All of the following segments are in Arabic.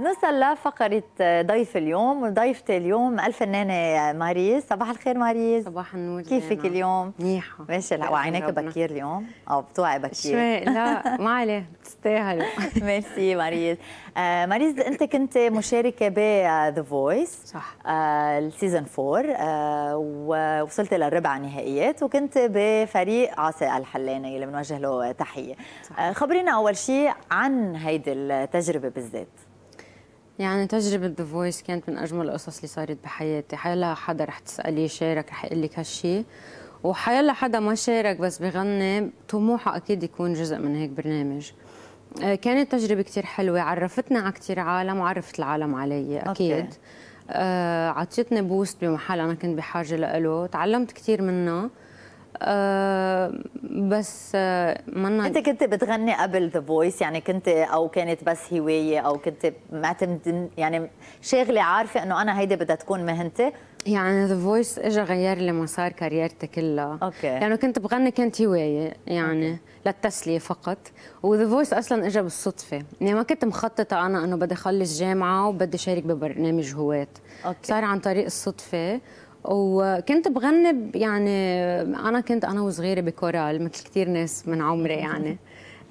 نوصل لفقرة ضيف اليوم وضيفتي اليوم الفنانة ماريز صباح الخير ماريز صباح النور كيفك اليوم؟ منيحة ماشي لا وعينيك بكير اليوم أو بتوعي بكير شوي لا ما عليه بتستاهل ميرسي ماريز آه ماريز أنت كنت مشاركة ب ذا آه، فويس صح آه السيزون 4 آه ووصلت للربع النهائيات وكنت بفريق عاصي الحلانة اللي بنوجه له تحية صح. آه خبرينا أول شيء عن هيدي التجربة بالذات يعني تجربة ذا فويس كانت من أجمل القصص اللي صارت بحياتي حيلا حدا رح تسأليه شارك رح يقول لك هالشي وحيلا حدا ما شارك بس بغني طموحه أكيد يكون جزء من هيك برنامج آه، كانت تجربة كتير حلوة عرفتنا على كتير عالم وعرفت العالم علي أكيد أوكي. آه، عطيتني بوست بمحل أنا كنت بحاجة له تعلمت كتير منه آه، بس آه، منا انت كنت بتغني قبل ذا فويس يعني كنت او كانت بس هوايه او كنت معتمد يعني شاغله عارفه انه انا هيدي بدها تكون مهنتي يعني ذا فويس اجى غير لي مسار كاريرتي كلها اوكي لانه يعني كنت بغني كانت هوايه يعني أوكي. للتسليه فقط وذا فويس اصلا اجى بالصدفه يعني ما كنت مخططه انا انه بدي اخلص جامعه وبدي شارك ببرنامج اوكي صار عن طريق الصدفه وكنت بغني يعني انا كنت انا وصغيره بكورال مثل كثير ناس من عمري يعني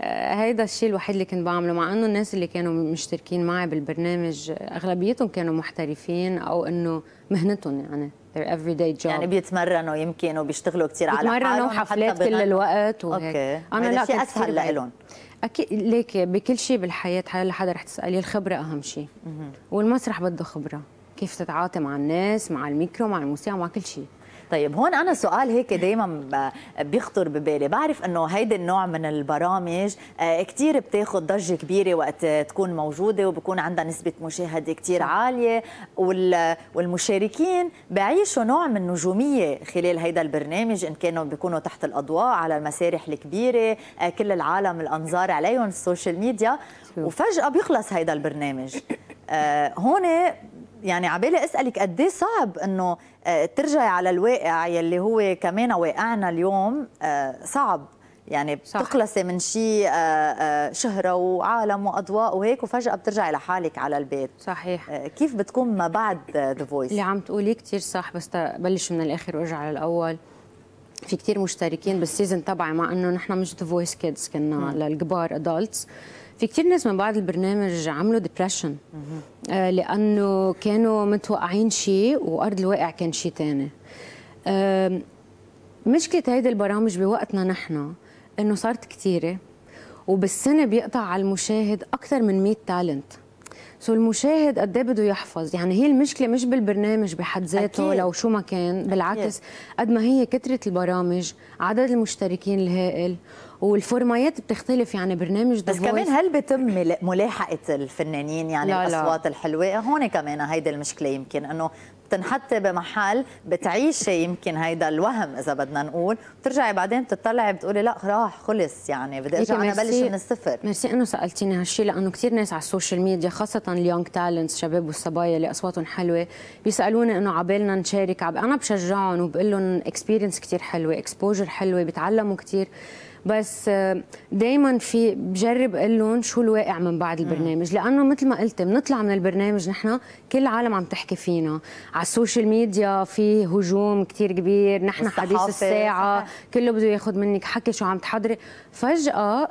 آه، هيدا الشيء الوحيد اللي كنت بعمله مع انه الناس اللي كانوا مشتركين معي بالبرنامج اغلبيتهم كانوا محترفين او انه مهنتهم يعني their everyday job يعني بيتمرنوا يمكن وبيشتغلوا كثير على حالهم بيتمرنوا حفلات كل الوقت وهيك أوكي. انا لا شيء اسهل لهم اكيد ليك بكل شيء بالحياه حدا رح تسالي الخبره اهم شيء والمسرح بده خبره كيف تتعاطي مع الناس مع الميكرو مع الموسيقى مع كل شيء طيب هون انا سؤال هيك دائما بيخطر ببالي بعرف انه هيدا النوع من البرامج آه، كثير بتاخذ ضجه كبيره وقت تكون موجوده وبكون عندها نسبه مشاهده كثير عاليه والمشاركين بعيشوا نوع من النجوميه خلال هيدا البرنامج ان كانوا بيكونوا تحت الاضواء على المسارح الكبيره آه، كل العالم الانظار عليهم السوشيال ميديا وفجاه بيخلص هيدا البرنامج آه، هون يعني عبالي اسالك قد ايه صعب انه آه، ترجعي على الواقع يلي هو كمان واقعنا اليوم آه، صعب يعني بتخلصي من شيء آه، شهرة وعالم وأضواء وهيك وفجأة بترجعي لحالك على البيت صحيح كيف بتكون ما بعد ذا فويس اللي عم تقوليه كثير صح بس بلش من الآخر وارجع على الأول في كثير مشتركين بالسيزون تبعي مع انه نحن مش ذا فويس كيدز كنا للكبار ادلتس في كثير ناس من بعد البرنامج عملوا ديبرشن آه، لانه كانوا متوقعين شيء وارض الواقع كان شيء ثاني مشكله هيدي البرامج بوقتنا نحن انه صارت كثيره وبالسنه بيقطع على المشاهد اكثر من 100 تالنت سو المشاهد قد ايه بده يحفظ يعني هي المشكله مش بالبرنامج بحد ذاته لو شو ما كان بالعكس قد ما هي كثره البرامج عدد المشتركين الهائل والفورمايات بتختلف يعني برنامج بس كمان هل بتم ملاحقه الفنانين يعني لا الاصوات لا. الحلوه هون كمان هيدي المشكله يمكن انه بتنحطي بمحل بتعيشي يمكن هيدا الوهم اذا بدنا نقول بترجعي بعدين بتطلعي بتقولي لا راح خلص يعني بدي ارجع انا بلش من الصفر ميرسي انه سالتيني هالشيء لانه كثير ناس على السوشيال ميديا خاصه اليونج تالنتس شباب والصبايا اللي اصواتهم حلوه بيسالوني انه عبالنا نشارك عب... انا بشجعهم وبقول لهم اكسبيرينس كثير حلوه اكسبوجر حلوه بيتعلموا كثير بس آه، دائما في بجرب اقول لهم شو الواقع من بعد البرنامج لانه مثل ما قلت بنطلع من البرنامج نحن كل العالم عم تحكي فينا على السوشيال ميديا في هجوم كثير كبير نحن حديث الساعه صحيح. كله بده ياخذ منك حكي شو عم تحضري فجاه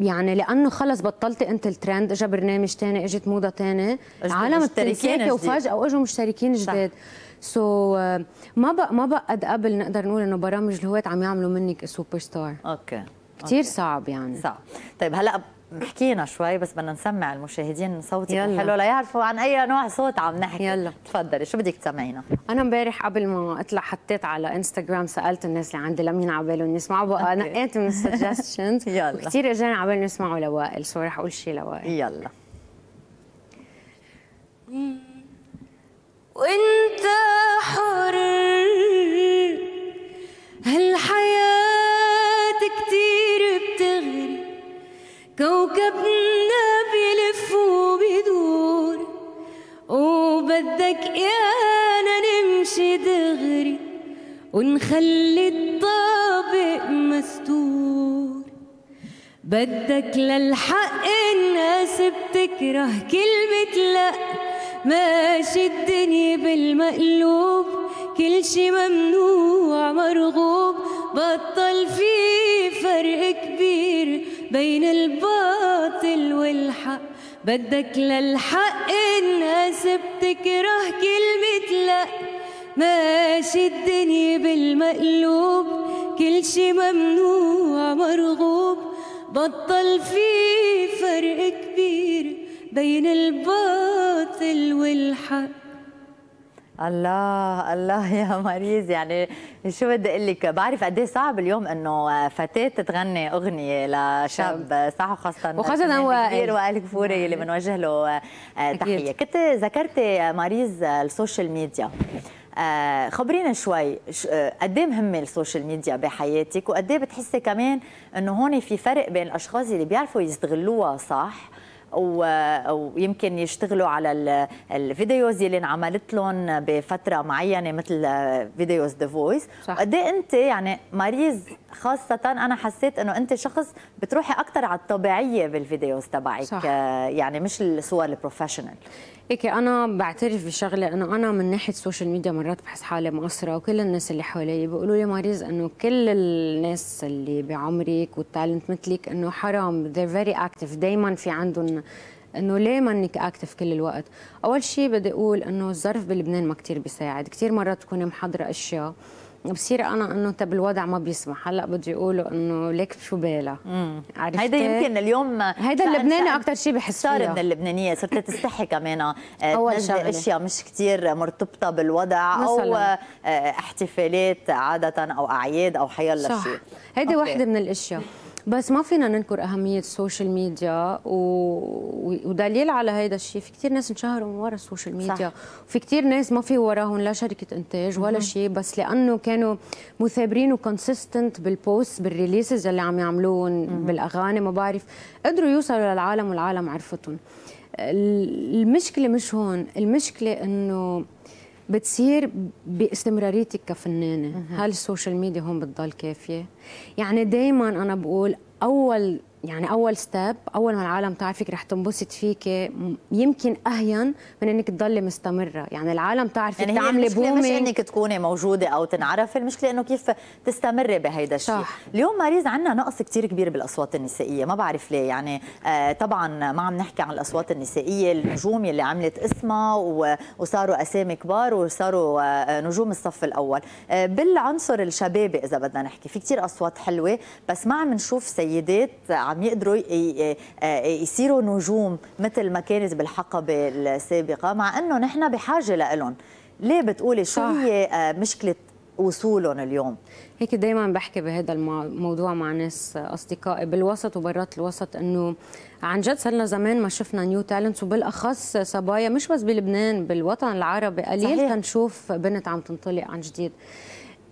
يعني لانه خلص بطلت انت الترند اجى برنامج ثاني اجت موضه ثانيه العالم بتنساكي وفجاه اجوا مشتركين جداد سو so, آه، ما بقى ما بقى قبل نقدر نقول انه برامج الهوات عم يعملوا منك سوبر ستار اوكي كثير صعب يعني صعب طيب هلا حكينا شوي بس بدنا نسمع المشاهدين صوتك الحلو ليعرفوا عن اي نوع صوت عم نحكي يلا تفضلي شو بدك تسمعينا انا امبارح قبل ما اطلع حطيت على انستغرام سالت الناس اللي عندي لمين على بالهم يسمعوا بقى نقيت من السجستشنز يلا كثير اجاني على بالهم يسمعوا لوائل سو رح اقول شيء لوائل يلا وانت دغري ونخلي الطابق مستور بدك للحق الناس بتكره كلمة لأ ماشي الدنيا بالمقلوب كل شي ممنوع مرغوب بطل في فرق كبير بين الباطل والحق بدك للحق الناس بتكره كلمة لأ ماشي الدنيا بالمقلوب كل شي ممنوع مرغوب بطل في فرق كبير بين الباطل والحق الله الله يا مريز يعني شو بدي اقول لك بعرف قد إيه صعب اليوم انه فتاه تغني اغنيه لشاب صح وخاصه وخاصه هو وائل وائل إيه. كفوري اللي نعم. بنوجه له تحيه كنت ذكرتي مريز السوشيال ميديا آه، خبرينا شوي آه، قد ايه مهمه السوشيال ميديا بحياتك وقد ايه بتحسي كمان انه هون في فرق بين الاشخاص اللي بيعرفوا يستغلوها صح ويمكن يشتغلوا على الفيديوز اللي انعملت لهم بفتره معينه مثل آه، فيديوز ذا فويس قد ايه انت يعني ماريز خاصة أنا حسيت أنه أنت شخص بتروحي أكثر على الطبيعية بالفيديوز تبعك صح. آه، يعني مش الصور البروفيشنال هيك أنا بعترف بشغلة أنه أنا من ناحية السوشيال ميديا مرات بحس حالي مقصرة وكل الناس اللي حوالي بيقولوا لي ماريز أنه كل الناس اللي بعمرك والتالنت مثلك أنه حرام they're فيري اكتف دايما في عندهم انه ليه منك اكتف كل الوقت اول شيء بدي اقول انه الظرف بلبنان ما كثير بيساعد كثير مرات تكوني محضره اشياء بصير انا انه طب الوضع ما بيسمح هلا بده يقولوا انه ليك شو بالها عرفتي هيدا يمكن اليوم هيدا اللبناني اكثر شيء بحس صار من اللبنانيه صرت تستحي كمان آه، تنزل اشياء مش كثير مرتبطه بالوضع مثلاً. او آه، احتفالات عاده او اعياد او حيالله شيء هيدي واحده من الاشياء بس ما فينا ننكر اهميه السوشيال ميديا و... ودليل على هذا الشيء في كثير ناس انشهروا من وراء السوشيال ميديا صح. وفي كثير ناس ما في وراهم لا شركه انتاج ولا شيء بس لانه كانوا مثابرين وكونسيستنت بالبوست بالريليسز اللي عم يعملوهم بالاغاني ما بعرف قدروا يوصلوا للعالم والعالم عرفتهم المشكله مش هون المشكله انه بتصير باستمراريتك كفنانه هل السوشيال ميديا هون بتضل كافيه يعني دائما انا بقول اول يعني اول ستيب اول ما العالم تعرفك رح تنبسط فيك يمكن اهين من انك تضلي مستمره يعني العالم تعرفك يعني تعملي بومي مش انك تكوني موجوده او تنعرفي المشكله انه كيف تستمري بهيدا الشيء صح. اليوم ماريز عندنا نقص كثير كبير بالاصوات النسائيه ما بعرف ليه يعني آه طبعا ما عم نحكي عن الاصوات النسائيه النجوم اللي عملت اسمها وصاروا اسامي كبار وصاروا آه نجوم الصف الاول آه بالعنصر الشبابي اذا بدنا نحكي في كثير اصوات حلوه بس ما عم نشوف سيدات عم يقدروا يصيروا آه، آه، نجوم مثل ما كانت بالحقبه السابقه مع انه نحن بحاجه لهم ليه بتقولي شو هي آه، مشكله وصولهم اليوم هيك دايما بحكي بهذا الموضوع مع ناس اصدقائي بالوسط وبرات الوسط انه عن جد صار لنا زمان ما شفنا نيو تالنتس وبالاخص صبايا مش بس بلبنان بالوطن العربي قليل تنشوف بنت عم تنطلق عن جديد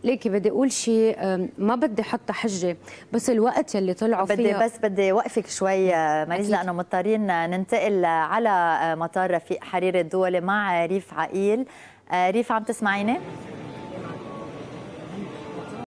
ليكي بدي اقول شيء ما بدي احط حجه بس الوقت يلي طلعوا فيه بدي بس بدي وقفك شوي مريز لانه مضطرين ننتقل على مطار رفيق حرير الدولي مع ريف عقيل ريف عم تسمعيني؟